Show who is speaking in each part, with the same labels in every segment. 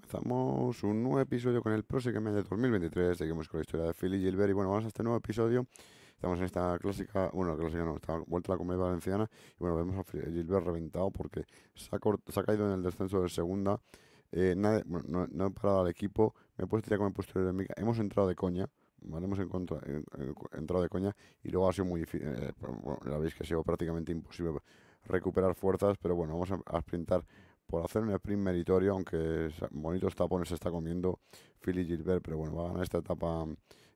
Speaker 1: Comenzamos un nuevo episodio con el mes de 2023. Seguimos con la historia de Philly Gilbert. Y bueno, vamos a este nuevo episodio. Estamos en esta clásica, bueno, la clásica no, está vuelta a la comedia valenciana. Y bueno, vemos a Gilbert reventado porque se ha, caído en el descenso de segunda. Eh, no, he parado al equipo. Me he puesto ya con he puesto de mica. Hemos entrado de coña. Hemos eh, eh, entrado de coña y luego ha sido muy difícil. bueno, la veis que ha sido prácticamente imposible recuperar fuerzas, pero bueno, vamos a, a sprintar por hacer un sprint meritorio, aunque bonitos tapones se está comiendo Philly Gilbert, pero bueno, va a ganar esta etapa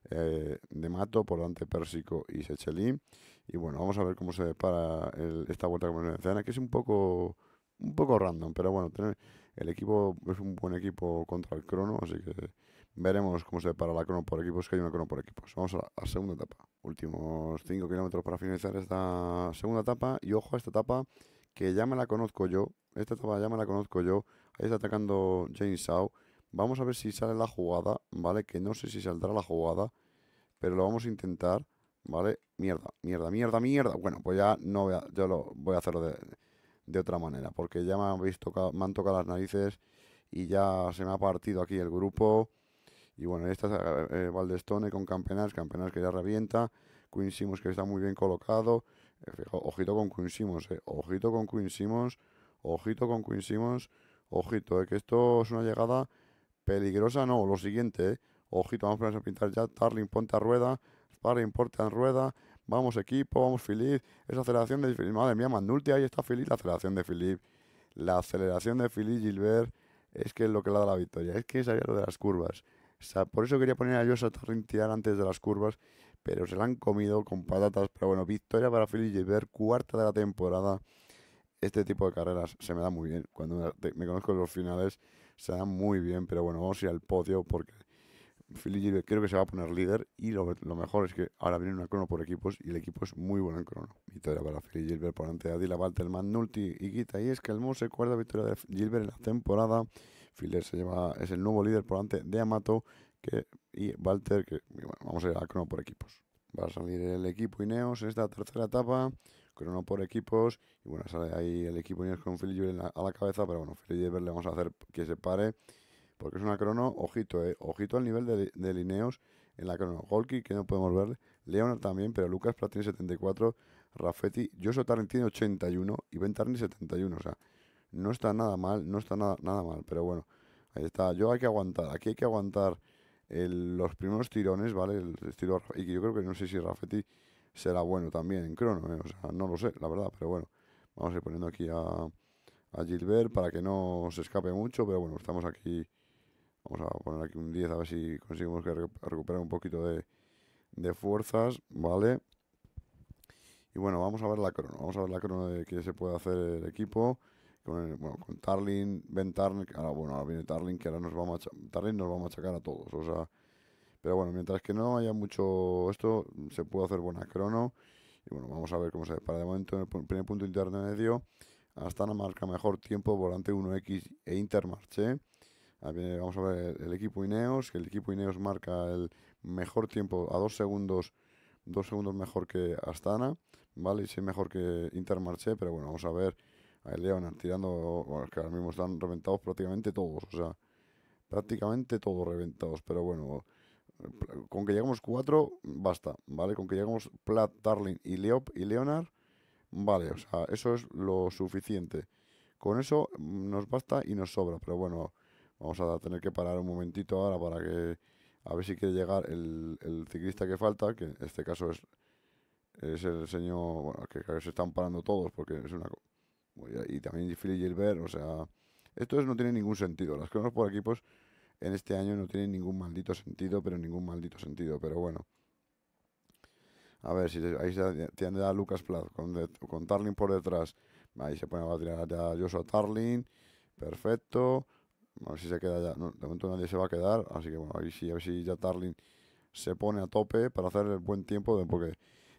Speaker 1: eh, de Mato por delante Pérsico y Sechelín. Y bueno, vamos a ver cómo se para esta vuelta con Venezuela, que es un poco, un poco random, pero bueno, tener, el equipo es un buen equipo contra el crono, así que veremos cómo se para la crono por equipos, que hay una crono por equipos. Vamos a la, segunda etapa. Últimos 5 kilómetros para finalizar esta segunda etapa. Y ojo a esta etapa que ya me la conozco yo. Esta todavía ya me la conozco yo. Ahí está atacando James Shaw. Vamos a ver si sale la jugada, ¿vale? Que no sé si saldrá la jugada, pero lo vamos a intentar, ¿vale? Mierda, mierda, mierda, mierda. Bueno, pues ya no voy a, yo lo voy a hacerlo de, otra manera, porque ya me, han tocado las narices y ya se me ha partido aquí el grupo. Y bueno, esta es eh, eh, Valdestone con Campenas, Campenas que ya revienta, Queen Simus que está muy bien colocado, ojito con Queen Simmons, eh. Ojito con Queen Simmons. Ojito con Queen Simmons. Ojito, Es eh, que esto es una llegada peligrosa. No, lo siguiente, eh. Ojito, vamos a ponerse a pintar ya. Tarling, ponte a rueda. Tarling, ponte a rueda. Vamos equipo, vamos Philip. Esa aceleración de Philip. Madre mía, Mandulti, ahí está Philip. La aceleración de Philip. La aceleración de Philip Gilbert es que es lo que le da la victoria. Es que sabía lo de las curvas. por eso quería poner a Joseph Tarling tirar antes de las curvas pero se la han comido con patatas. Pero bueno, victoria para Philip Gilbert, cuarta de la temporada. Este tipo de carreras se me da muy bien. Cuando me, conozco los finales, se dan muy bien. Pero bueno, vamos a ir al podio porque Philly Gilbert creo que se va a poner líder. Y lo, mejor es que ahora viene una crono por equipos y el equipo es muy bueno en crono. Victoria para Philip Gilbert por delante de Adila Baltelman, Nulti y Guita. Y es que el Mose, cuarta victoria de Gilbert en la temporada. Philly se lleva, es el nuevo líder por delante de Amato y Walter, que vamos a ir a crono por equipos. Va a salir el equipo Ineos en esta tercera etapa, crono por equipos, y bueno, sale ahí el equipo Ineos con Filipe a la cabeza, pero bueno, Filipe le vamos a hacer que se pare, porque es una crono, ojito, eh, ojito al nivel de, de Lineos en la crono. Golki, que no podemos ver, Leonard también, pero Lucas Platini 74, Raffetti, Joshua Tarrant tiene 81 y Ben Tarni 71, o sea, no está nada mal, no está nada mal, pero bueno, ahí está, yo hay que aguantar, aquí hay que aguantar los primeros tirones, ¿vale? El estilo, y yo creo que no sé si Rafetti será bueno también en crono, ¿eh? o sea, no lo sé, la verdad, pero bueno, vamos a ir poniendo aquí a, Gilbert para que no se escape mucho, pero bueno, estamos aquí, vamos a poner aquí un 10 a ver si conseguimos que recuperar un poquito de, de fuerzas, ¿vale? Y bueno, vamos a ver la crono, vamos a ver la crono de que se puede hacer el equipo con, bueno, con Tarlin, Ben Tarlin, ahora, bueno, viene Tarlin, que ahora nos va a machacar, nos va a machacar a todos, o sea, pero bueno, mientras que no haya mucho esto, se puede hacer buena crono, y bueno, vamos a ver cómo se para de momento en el primer punto intermedio, Astana marca mejor tiempo, volante 1X e Intermarché, vamos a ver el equipo Ineos, que el equipo Ineos marca el mejor tiempo a dos segundos, dos segundos mejor que Astana, ¿vale? Y sí mejor que Intermarché, pero bueno, vamos a ver Leonard Leonard tirando, bueno, es que ahora mismo están reventados prácticamente todos, o sea, prácticamente todos reventados, pero bueno, con que llegamos cuatro, basta, ¿vale? Con que llegamos Platt, Darling y Leop y Leonard, vale, o sea, eso es lo suficiente. Con eso nos basta y nos sobra, pero bueno, vamos a tener que parar un momentito ahora para que, a ver si quiere llegar el, ciclista que falta, que en este caso es, es el señor, bueno, que, que se están parando todos porque es una y también Philly Gilbert, o sea, esto no tiene ningún sentido. Las cosas por equipos en este año no tienen ningún maldito sentido, pero ningún maldito sentido, pero bueno. A ver, si ahí se tiene a Lucas Plath con, por detrás. Ahí se pone a tirar ya Joshua Tarling, Perfecto. A ver si se queda ya. No, de momento nadie se va a quedar. Así que bueno, a ver si ya Tarling se pone a tope para hacer el buen tiempo. De, porque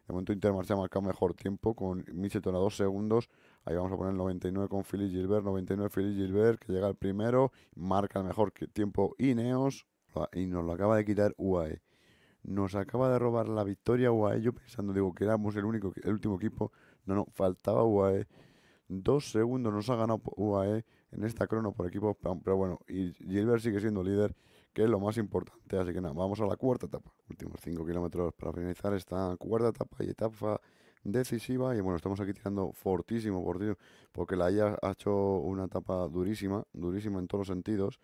Speaker 1: de momento Inter ha marcado mejor tiempo con Micheton a segundos. Ahí vamos a poner 99 con Philly Gilbert, 99 Philly Gilbert, que llega al primero, marca el mejor tiempo Ineos y nos lo acaba de quitar UAE. Nos acaba de robar la victoria UAE. Yo pensando, digo, que éramos el único, el último equipo. No, no, faltaba UAE. Dos segundos nos ha ganado UAE en esta crono por equipo, pero bueno, y Gilbert sigue siendo líder que es lo más importante. Así que nada, vamos a la cuarta etapa. Últimos 5 kilómetros para finalizar esta cuarta etapa y etapa decisiva. Y bueno, estamos aquí tirando fortísimo, por Dios, porque la IA ha hecho una etapa durísima, durísima en todos los sentidos.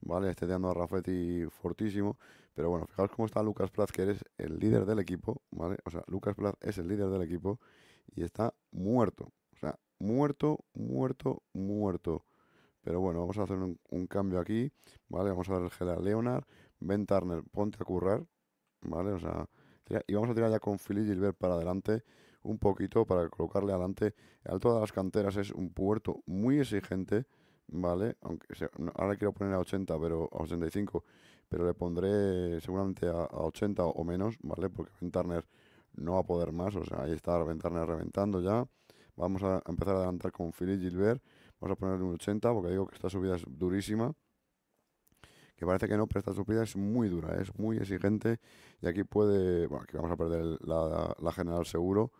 Speaker 1: ¿vale? Esté tirando a Rafetti fortísimo. Pero bueno, fijaos cómo está Lucas Plaz, que eres el líder del equipo, ¿vale? O sea, Lucas Plaz es el líder del equipo y está muerto. O sea, muerto, muerto, muerto. Pero bueno, vamos a hacer un, cambio aquí, ¿vale? Vamos a el a Leonard, Ben Turner, ponte a currar, ¿vale? O sea, y vamos a tirar ya con Philly Gilbert para adelante un poquito para colocarle adelante. alto de las canteras es un puerto muy exigente, ¿vale? Aunque ahora quiero poner a 80, pero a 85, pero le pondré seguramente a, 80 o menos, ¿vale? Porque Ben no va a poder más, o sea, ahí está Ben Turner reventando ya. Vamos a empezar a adelantar con Philly Gilbert. Vamos a ponerle un 80 porque digo que esta subida es durísima. Que parece que no, pero esta subida es muy dura, ¿eh? es muy exigente. Y aquí puede, bueno, aquí vamos a perder la, general seguro.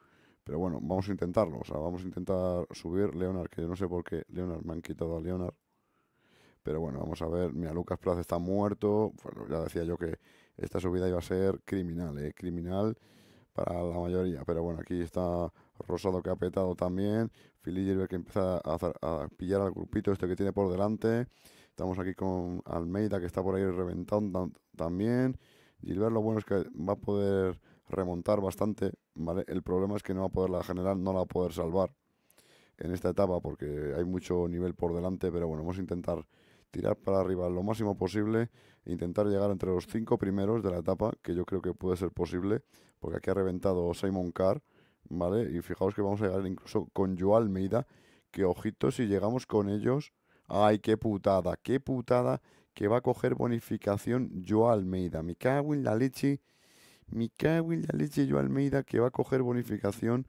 Speaker 1: Pero bueno, vamos a intentarlo. O sea, vamos a intentar subir Leonard, que yo no sé por qué Leonard me han quitado a Leonard. Pero bueno, vamos a ver. Mira, Lucas Plaza está muerto. Bueno, ya decía yo que esta subida iba a ser criminal, ¿eh? Criminal para la mayoría. Pero bueno, aquí está Rosado que ha petado también. Philly que empieza a, pillar al grupito este que tiene por delante. Estamos aquí con Almeida que está por ahí reventando también. Gilbert lo bueno es que va a poder remontar bastante, El problema es que no va a poder la general, no la va a poder salvar en esta etapa porque hay mucho nivel por delante, pero bueno, vamos a intentar tirar para arriba lo máximo posible e intentar llegar entre los cinco primeros de la etapa, que yo creo que puede ser posible, porque aquí ha reventado Simon Carr, ¿vale? Y fijaos que vamos a llegar incluso con Joao Almeida, que ojito si llegamos con ellos. ¡Ay, qué putada! ¡Qué putada! Que va a coger bonificación Yo Almeida. Me cago en la leche. Me cago la leche Almeida, que va a coger bonificación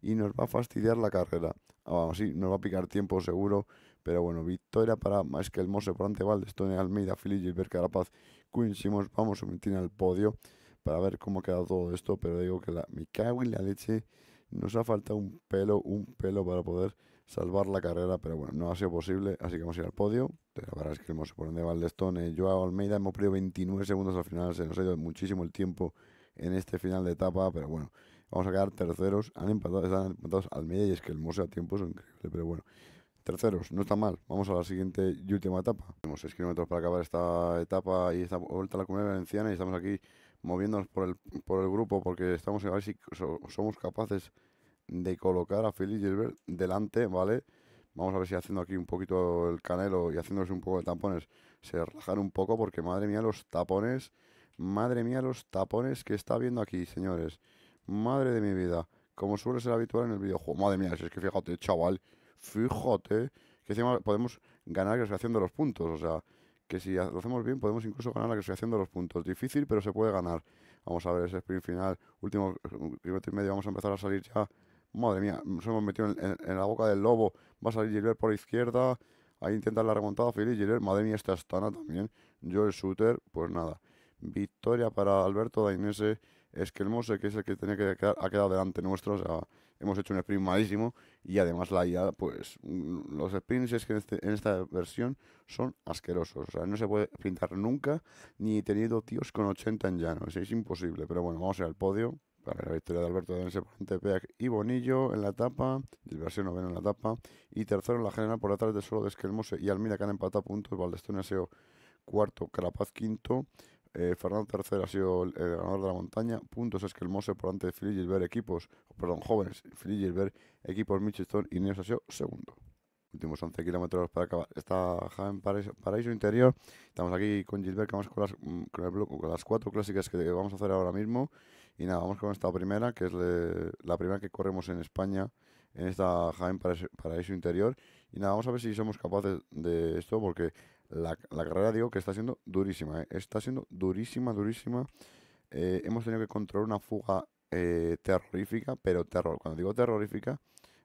Speaker 1: y nos va a fastidiar la carrera. Ah, vamos, sí, nos va a picar tiempo seguro. Pero bueno, victoria para que el Mose, por ante Almeida, Fili, Gilbert Carapaz, Quinn Vamos a meter al podio para ver cómo ha quedado todo esto, pero digo que la, me cago en la leche, nos ha faltado un pelo, un pelo para poder salvar la carrera, pero bueno, no ha sido posible, así que vamos a ir al podio. La verdad es que hemos por donde va el eh, Joao Almeida hemos perdido 29 segundos al final, se nos ha ido muchísimo el tiempo en este final de etapa, pero bueno, vamos a quedar terceros. Han empatado, están empatados Almeida y es que el Mose a tiempo es increíble, pero bueno. Terceros, no está mal. Vamos a la siguiente y última etapa. Tenemos 6 kilómetros para acabar esta etapa y esta vuelta a la comunidad valenciana y estamos aquí moviéndonos por el, por el grupo porque estamos a ver si somos capaces de colocar a Philly Gilbert delante, ¿vale? Vamos a ver si haciendo aquí un poquito el canelo y haciéndose un poco de tampones se rajan un poco porque madre mía los tapones, madre mía los tapones que está viendo aquí, señores. Madre de mi vida, como suele ser habitual en el videojuego. Madre mía, si es que fíjate, chaval, fíjate que encima podemos ganar gracias de los puntos, o sea, que si lo hacemos bien podemos incluso ganar la estoy de los puntos. Difícil, pero se puede ganar. Vamos a ver ese sprint final, último primer y medio, vamos a empezar a salir ya. Madre mía, nos hemos metido en, la boca del lobo. Va a salir Gilbert por la izquierda. Ahí intenta la remontada Felipe Gilbert. Madre mía, esta Astana también. Joel Shooter, pues nada. Victoria para Alberto Dainese es que el que es el que tenía que ha quedado delante nuestro, o sea, hemos hecho un sprint malísimo y además la IA, pues mm, los sprints es que este, en, esta versión son asquerosos, o sea, no se puede sprintar nunca ni teniendo tíos con 80 en llano, es imposible, pero bueno, vamos a ir al podio. Para la victoria de Alberto de Peck y Bonillo en la etapa, versión 9 en la etapa, y tercero en la general por atrás de solo de Esquelmose y Almira que han empatado puntos, Valdestón sido cuarto, Carapaz quinto, eh, Fernando III ha sido el ganador de la montaña. Puntos es Mose por ante de philly Gilbert, equipos, perdón, jóvenes, philly Gilbert, equipos Mitchelton y Neos ha sido segundo. Últimos 11 kilómetros para acabar. Está Jaén paraíso, paraíso, Interior. Estamos aquí con Gilbert, que vamos con las, mm, las cuatro clásicas que vamos a hacer ahora mismo. Y nada, vamos con esta primera, que es la primera que corremos en España en esta Jaén eso Interior. Y nada, vamos a ver si somos capaces de esto, porque la, carrera, digo, que está siendo durísima, ¿eh? está siendo durísima, durísima. Eh, hemos tenido que controlar una fuga eh, terrorífica, pero terror. Cuando digo terrorífica,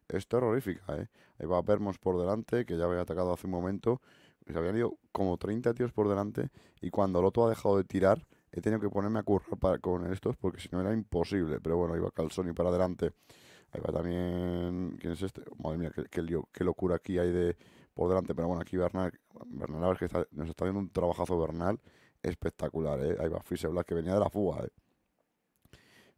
Speaker 1: es terrorífica, ¿eh? Ahí va Vermos por delante, que ya había atacado hace un momento. Se habían ido como 30 tíos por delante. Y cuando el otro ha dejado de tirar, he tenido que ponerme a currar para, con estos, porque si no era imposible. Pero bueno, iba Calzoni para adelante. Ahí va también. ¿Quién es este? Madre mía, qué, locura aquí hay de por delante. Pero bueno, aquí Bernal, Bernal a ver que está, nos está dando un trabajazo Bernal espectacular, ¿eh? Ahí va Fise que venía de la fuga, ¿eh?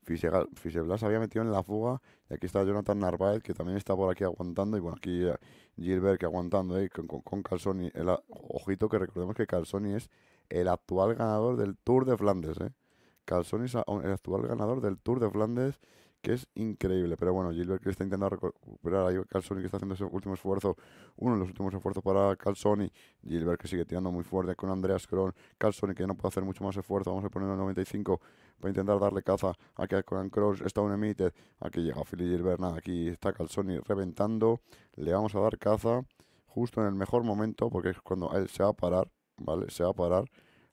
Speaker 1: Fise Blas había metido en la fuga. Y aquí está Jonathan Narváez, que también está por aquí aguantando. Y bueno, aquí eh, Gilbert, que aguantando, ¿eh? Con, con, con Calzoni. El, ojito que recordemos que Calzoni es el actual ganador del Tour de Flandes, ¿eh? Calzoni es el actual ganador del Tour de Flandes que es increíble. Pero bueno, Gilbert que está intentando recuperar ahí Calzoni, que está haciendo ese último esfuerzo, uno de los últimos esfuerzos para Calzoni. Gilbert que sigue tirando muy fuerte con Andreas Kron. Calzoni que ya no puede hacer mucho más esfuerzo, vamos a poner en 95 para intentar darle caza a que con Cross está un emitted, Aquí llega Philly Gilbert, nada, aquí está Calzoni reventando, le vamos a dar caza justo en el mejor momento, porque es cuando él se va a parar, ¿vale? Se va a parar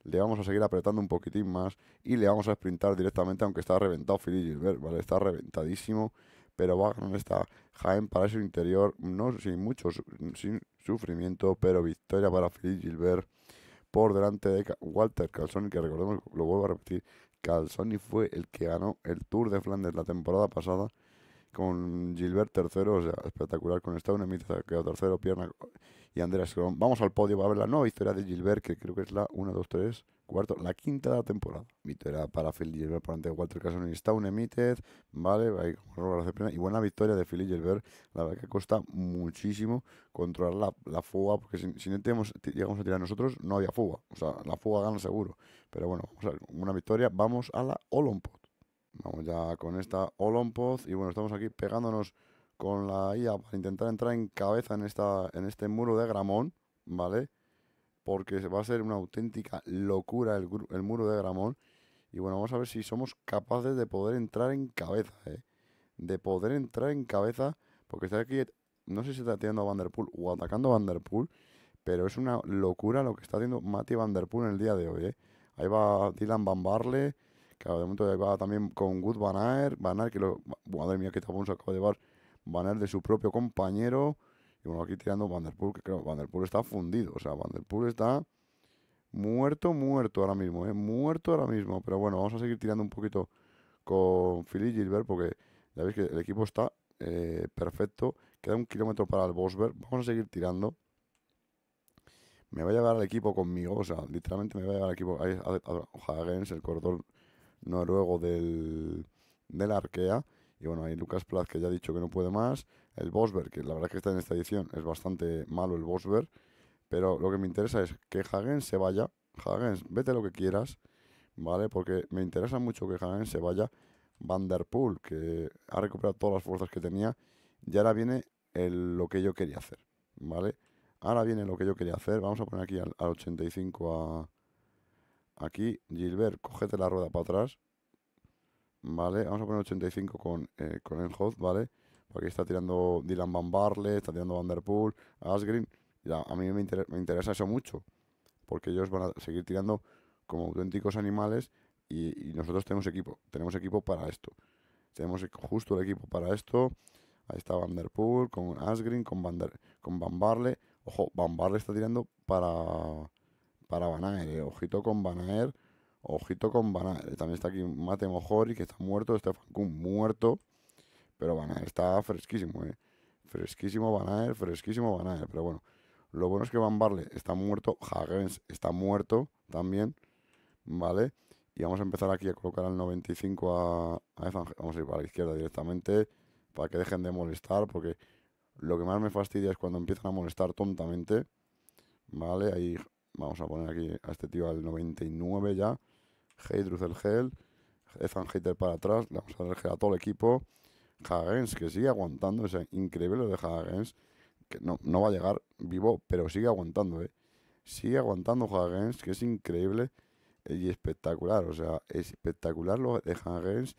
Speaker 1: le vamos a seguir apretando un poquitín más y le vamos a sprintar directamente, aunque está reventado Philip Gilbert, ¿vale? Está reventadísimo, pero va a Jaén para su interior, no sin mucho sin sufrimiento, pero victoria para Philip Gilbert por delante de Walter Calzoni, que recordemos, lo vuelvo a repetir, Calzoni fue el que ganó el Tour de Flandes la temporada pasada con Gilbert tercero, o sea, espectacular con esta que ha quedado tercero, pierna y Andrés Vamos al podio va a ver la nueva historia de Gilbert, que creo que es la 1, 2, 3, cuarto, la quinta de la temporada. victoria para Phil Gilbert por ante Walter Casson y Staun vale, ahí y buena victoria de Phil Gilbert, la verdad que cuesta muchísimo controlar la, fuga, porque si, no tenemos, llegamos a tirar nosotros, no había fuga, o sea, la fuga gana seguro, pero bueno, a una victoria, vamos a la Olompot. Vamos ya con esta Olompoz. Y bueno, estamos aquí pegándonos con la IA para intentar entrar en cabeza en, esta, en este muro de Gramón, ¿vale? Porque va a ser una auténtica locura el, muro de Gramón. Y bueno, vamos a ver si somos capaces de poder entrar en cabeza, ¿eh? De poder entrar en cabeza, porque está aquí, no sé si está tirando a Vanderpool o atacando a Vanderpool, pero es una locura lo que está haciendo Mati Vanderpool en el día de hoy, ¿eh? Ahí va Dylan Bambarle Claro, de momento va también con Good Van Aert, que lo, madre mía, qué tapón este se acaba de llevar Van de su propio compañero. Y bueno, aquí tirando Van que creo, Van Der está fundido. O sea, Van está muerto, muerto ahora mismo, ¿eh? Muerto ahora mismo. Pero bueno, vamos a seguir tirando un poquito con Philly Gilbert, porque ya veis que el equipo está eh, perfecto. Queda un kilómetro para el Bosberg. Vamos a seguir tirando. Me va a llevar al equipo conmigo, o sea, literalmente me va a llevar el equipo. Ahí, a, el cordón noruego del, del Arkea. Y bueno, hay Lucas Plath que ya ha dicho que no puede más. El Bosberg, que la verdad que está en esta edición, es bastante malo el Bosberg. Pero lo que me interesa es que Hagen se vaya. Hagen, vete lo que quieras, ¿vale? Porque me interesa mucho que Hagen se vaya. Vanderpool, que ha recuperado todas las fuerzas que tenía. Y ahora viene lo que yo quería hacer, ¿vale? Ahora viene lo que yo quería hacer. Vamos a poner aquí al 85 a, Aquí, Gilbert, cogete la rueda para atrás. ¿Vale? Vamos a poner 85 con, eh, con el Hoth, ¿vale? Porque está tirando Dylan Van está tirando Vanderpool, Asgreen. Ya, a mí me, interesa eso mucho. Porque ellos van a seguir tirando como auténticos animales y, nosotros tenemos equipo, tenemos equipo para esto. Tenemos justo el equipo para esto. Ahí está Vanderpool con Asgreen, con, Van con Van Ojo, Van está tirando para para Banaer. Eh. Ojito con Banaer. Ojito con Banaer. Eh, también está aquí Mate Mojori, que está muerto. Stefan Kuhn muerto. Pero Banaer está fresquísimo, eh. Fresquísimo Banaer, fresquísimo Banaer. Pero bueno, lo bueno es que Van Barle está muerto. Hagens está muerto también. ¿Vale? Y vamos a empezar aquí a colocar al 95 a, a Vamos a ir para la izquierda directamente para que dejen de molestar, porque lo que más me fastidia es cuando empiezan a molestar tontamente. ¿Vale? Ahí Vamos a poner aquí a este tío al 99 ya. Heidruth el gel. Ethan Hater para atrás. vamos a dar el a todo el equipo. Hagens, que sigue aguantando. Es increíble lo de Hagens. Que no, no va a llegar vivo, pero sigue aguantando, ¿eh? Sigue aguantando Hagens, que es increíble eh, y espectacular. O sea, es espectacular lo de Hagens.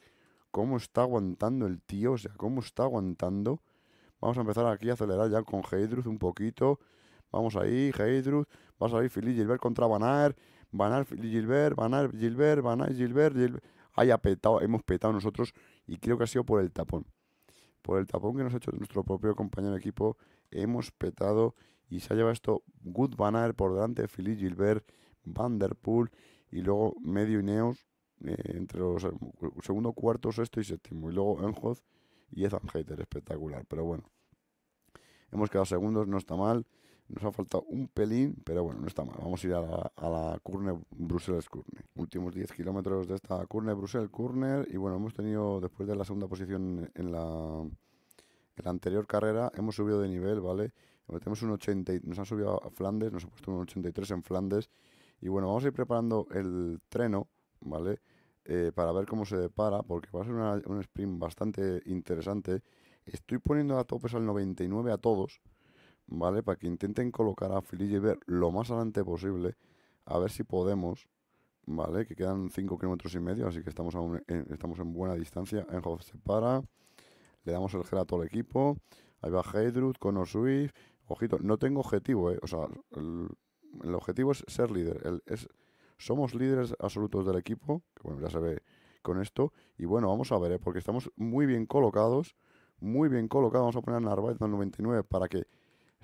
Speaker 1: Cómo está aguantando el tío. O sea, cómo está aguantando. Vamos a empezar aquí a acelerar ya con Heidruth un poquito. Vamos ahí, Heidrus. Va a salir Philippe Gilbert contra Banar. Banar, Gilbert, Banar, Gilbert, Banar, Gilbert, Gilbert. Haya petado, hemos petado nosotros y creo que ha sido por el tapón. Por el tapón que nos ha hecho nuestro propio compañero de equipo, hemos petado y se ha llevado esto Good Banner por delante, Philippe Gilbert, Vanderpool y luego medio Ineos eh, entre los eh, segundo, cuarto, sexto y séptimo. Y luego Enhoz y Ethan Hater, espectacular. Pero bueno, hemos quedado segundos, no está mal. Nos ha faltado un pelín, pero bueno, no está mal. Vamos a ir a la, a Curne Bruselas Curne. Últimos 10 kilómetros de esta Curne Bruselas Curne. Y bueno, hemos tenido, después de la segunda posición en la, la anterior carrera, hemos subido de nivel, ¿vale? Tenemos un 80, nos han subido a Flandes, nos ha puesto un 83 en Flandes. Y bueno, vamos a ir preparando el treno, ¿vale? Eh, para ver cómo se depara, porque va a ser un sprint bastante interesante. Estoy poniendo a topes al 99 a todos, ¿vale? Para que intenten colocar a Philly lo más adelante posible, a ver si podemos, ¿vale? Que quedan 5 kilómetros y medio, así que estamos, en, estamos en buena distancia. Enhoff se para, le damos el gel a todo el equipo, ahí va Heidrut, con Swift, ojito, no tengo objetivo, ¿eh? O sea, el, objetivo es ser líder, el, es, somos líderes absolutos del equipo, que bueno, ya se ve con esto, y bueno, vamos a ver, ¿eh? porque estamos muy bien colocados, muy bien colocados Vamos a poner a Narváez 99 para que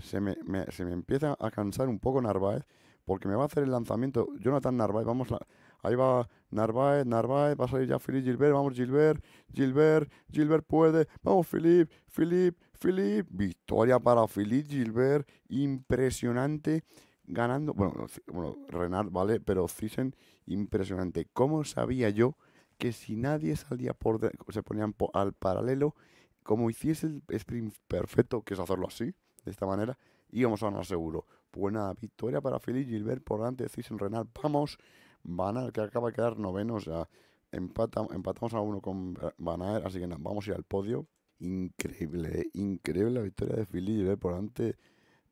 Speaker 1: se me, se me empieza a cansar un poco Narváez, porque me va a hacer el lanzamiento Jonathan Narváez, vamos, a ahí va Narváez, Narváez, va a salir ya Philip Gilbert, vamos Gilbert, Gilbert, Gilbert puede, vamos Philip, Philip, Filipe victoria para Filipe Gilbert, impresionante, ganando, bueno, bueno Renard, vale, pero Cisen, impresionante, ¿cómo sabía yo que si nadie salía por, se ponían al paralelo, como hiciese el sprint perfecto, que es hacerlo así, de esta manera y vamos a ganar seguro. Buena victoria para Philly Gilbert por delante de Cisen Renal. Vamos, Banal que acaba de quedar noveno, o sea, empatamos a uno con Banal, así que nada, vamos a ir al podio. Increíble, ¿eh? increíble la victoria de Philly Gilbert por delante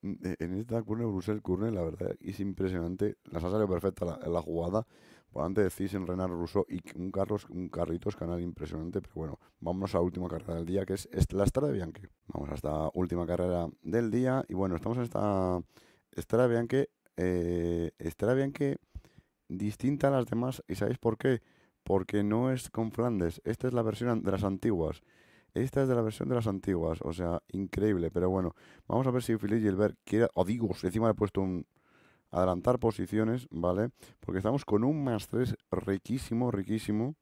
Speaker 1: mm, en esta Curne Bruselas Curne, la verdad es impresionante. La ha salido perfecta la jugada. Por pues de en Renard Russo y un, Carlos, un carrito canal impresionante. Pero bueno, vamos a la última carrera del día, que es la Estrada de Bianchi. Vamos a esta última carrera del día. Y bueno, estamos en esta Estrada de Bianchi. Eh, Estrada distinta a las demás. ¿Y sabéis por qué? Porque no es con Flandes. Esta es la versión de las antiguas. Esta es de la versión de las antiguas, o sea, increíble. Pero bueno, vamos a ver si Philippe Gilbert quiere. o digo, Encima le he puesto un, adelantar posiciones, ¿vale? Porque estamos con un más 3 riquísimo, riquísimo.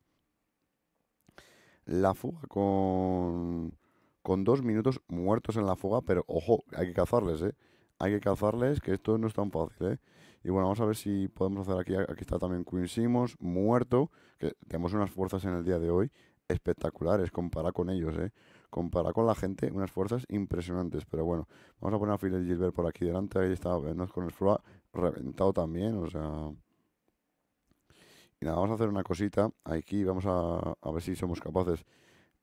Speaker 1: La fuga con, con dos minutos muertos en la fuga, pero ojo, hay que cazarles, ¿eh? Hay que cazarles, que esto no es tan fácil, ¿eh? Y bueno, vamos a ver si podemos hacer aquí, aquí está también Queen muerto, que tenemos unas fuerzas en el día de hoy espectaculares, comparar con ellos, ¿eh? Comparar con la gente, unas fuerzas impresionantes, pero bueno, vamos a poner a Phil Gilbert por aquí delante, ahí está, ¿no? con el Floa, reventado también, o sea... Y nada, vamos a hacer una cosita. Aquí vamos a, a ver si somos capaces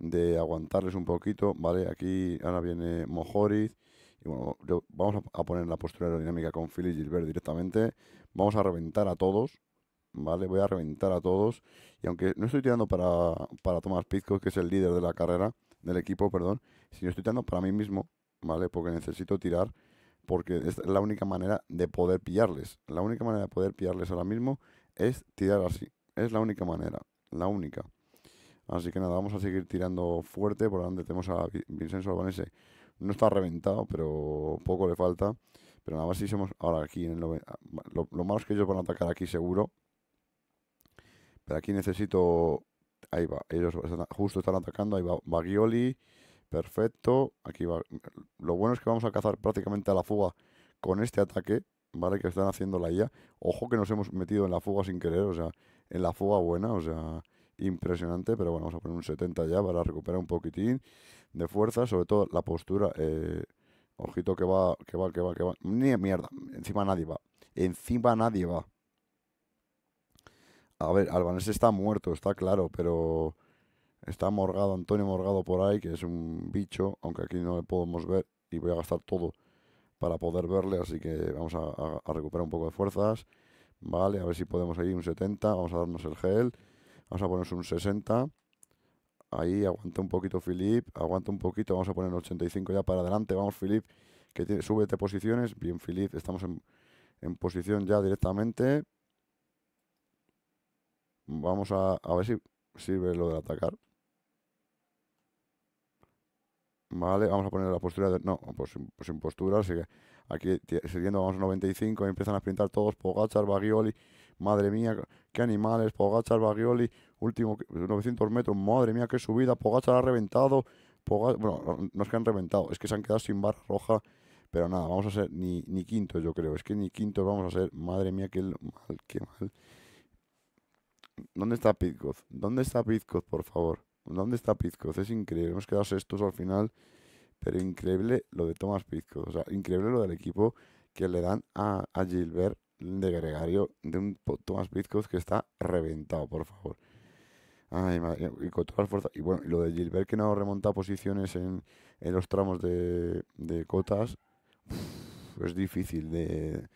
Speaker 1: de aguantarles un poquito, ¿vale? Aquí ahora viene Mojoriz. Y bueno, vamos a, poner la postura aerodinámica con Philly Gilbert directamente. Vamos a reventar a todos, ¿vale? Voy a reventar a todos. Y aunque no estoy tirando para, para Thomas Pizco, que es el líder de la carrera, del equipo, perdón, sino estoy tirando para mí mismo, ¿vale? Porque necesito tirar porque es la única manera de poder pillarles. La única manera de poder pillarles ahora mismo es tirar así. Es la única manera, la única. Así que nada, vamos a seguir tirando fuerte por donde tenemos a Vincenzo Albanese. No está reventado, pero poco le falta. Pero nada más si somos ahora aquí ah, lo, malo es que ellos van a atacar aquí seguro. Pero aquí necesito... Ahí va, ellos justo están atacando. Ahí va Bagioli. Perfecto. Aquí va. Lo bueno es que vamos a cazar prácticamente a la fuga con este ataque, ¿vale? Que están haciendo la IA. Ojo que nos hemos metido en la fuga sin querer, o sea, en la fuga buena, o sea, impresionante. Pero bueno, vamos a poner un 70 ya para recuperar un poquitín de fuerza, sobre todo la postura. Eh, ojito que va, que va, que va, que va. Ni mierda, encima nadie va. Encima nadie va. A ver, Albanés está muerto, está claro, pero Está Morgado, Antonio Morgado por ahí, que es un bicho, aunque aquí no le podemos ver y voy a gastar todo para poder verle, así que vamos a, recuperar un poco de fuerzas. Vale, a ver si podemos ahí un 70, vamos a darnos el gel, vamos a ponernos un 60. Ahí, aguanta un poquito Philip aguanta un poquito, vamos a poner 85 ya para adelante, vamos Philip que tiene, súbete posiciones, bien Philip estamos en, posición ya directamente. Vamos a, a ver si sirve lo de atacar. ¿vale? Vamos a poner la postura de... No, pues, pues sin postura, así que aquí siguiendo vamos a 95 empiezan a sprintar todos, Pogachar, Bagioli, madre mía, qué animales, Pogachar, Bagioli, último 900 pues, metros, madre mía, qué subida, Pogachar ha reventado, Pogacar, bueno, no es que han reventado, es que se han quedado sin barra roja, pero nada, vamos a ser ni, quinto, yo creo, es que ni quinto vamos a ser, madre mía, qué mal, qué mal. ¿Dónde está pitcoz ¿Dónde está pitcoz por favor? ¿Dónde está Pizcoz? Es increíble. Hemos quedado sextos al final. Pero increíble lo de Tomás Pizcoz, O sea, increíble lo del equipo que le dan a, Gilbert de gregario de un Tomás Pizcos que está reventado, por favor. Ay, y con todas las fuerzas. Y bueno, lo de Gilbert que no remonta posiciones en, los tramos de, de cotas es difícil de,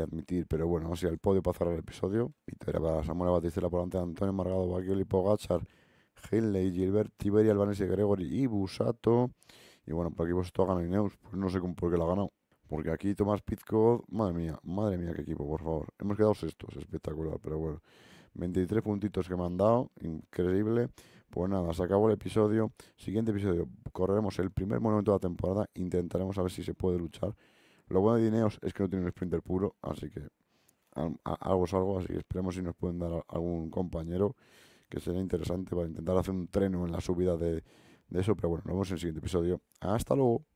Speaker 1: admitir. Pero bueno, o sea, el podio para cerrar el episodio. Victoria para Samuel Batistela por delante de Antonio Margado, Baquiol y Pogachar. Henley, Gilbert, Tiberi, Albanese, Gregory y Busato. Y bueno, por aquí ha ganado Ineos? pues no sé por qué lo ha ganado. Porque aquí Tomás Pizco, madre mía, madre mía, qué equipo, por favor. Hemos quedado sextos, espectacular, pero bueno. 23 puntitos que me han dado, increíble. Pues nada, se acabó el episodio. Siguiente episodio, correremos el primer momento de la temporada, intentaremos a ver si se puede luchar. Lo bueno de Ineos es que no tiene un sprinter puro, así que algo es algo, así que esperemos si nos pueden dar algún compañero que sería interesante para intentar hacer un treno en la subida de, eso. Pero bueno, nos vemos en el siguiente episodio. Hasta luego.